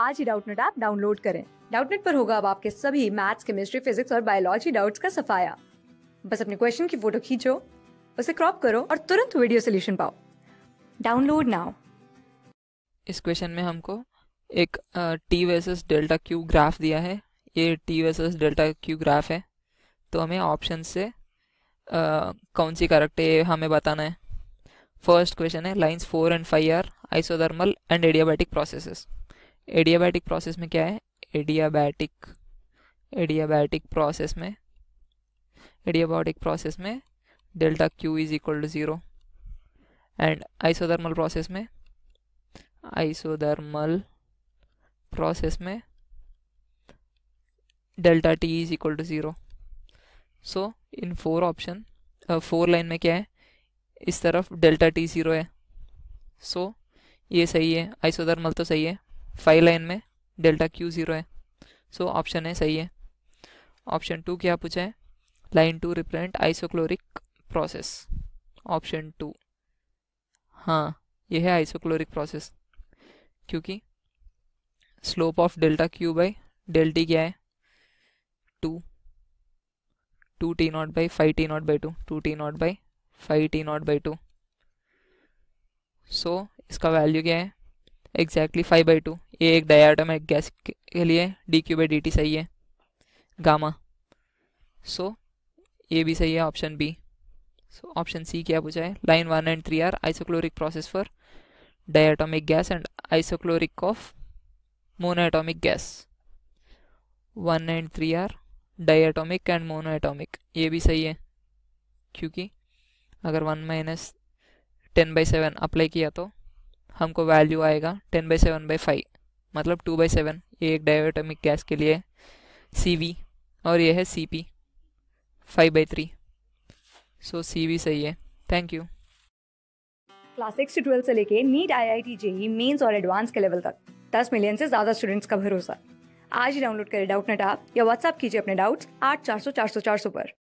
आज ही Doubtnut app download करें डाउटनेट पर होगा अब आपके सभी मैथ्स केमिस्ट्री फिजिक्स और बायोलॉजी डाउट्स का सफाया बस अपने क्वेश्चन की फोटो खींचो उसे क्रॉप करो और तुरंत वीडियो सोल्यूशन पाओ डाउनलोड नाउ इस क्वेश्चन में हमको एक T versus delta Q graph दिया है ये T versus delta Q graph है तो हमें ऑप्शन से Uh, कौन सी करेक्ट है हमें बताना है फर्स्ट क्वेश्चन है lines four and five are isothermal and adiabatic processes adiabatic process में क्या है एडियाबैटिक एडियाबैटिक प्रोसेस में एडियाबॉटिक प्रोसेस में delta Q is equal to zero and isothermal process में आइसोधर्मल प्रोसेस में delta T is equal to zero so in four option four line में क्या है इस तरफ डेल्टा टी ज़ीरो है सो so, ये सही है आइसोधर्मल तो सही है फाइव लाइन में डेल्टा क्यू ज़ीरो है सो so, ऑप्शन है सही है ऑप्शन टू क्या पूछा है line two represent isochoric process option two हाँ यह है आइसोक्लोरिक प्रोसेस क्योंकि slope of delta Q by delta T क्या है two two T not by five T not by two two T not by five T not by two so इसका value क्या है exactly five by two ये एक डायाटोमिक gas के लिए D Q by D T सही है gamma so so, ये भी सही है option B so option C क्या पूछा है line one and three are isochoric process for diatomic gas and isochoric of monoatomic gas one and three are diatomic and monoatomic ये भी सही है क्योंकि अगर one minus ten by seven apply किया तो हमको वैल्यू आएगा ten by seven by five मतलब टू बाई सेवन ये एक डायटोमिक गैस के लिए सी वी और ये है C P five by three so C V सही है थैंक यू क्लास सिक्स से ट्वेल्थ से लेके NEET I I T JEE mains और एडवांस के लेवल तक दस मिलियन से ज़्यादा स्टूडेंट्स का भरोसा आज ही डाउनलोड करें डाउट नेट आप या व्हाट्सअप कीजिए अपने डाउट्स आठ चार सौ चार सौ चार सौ पर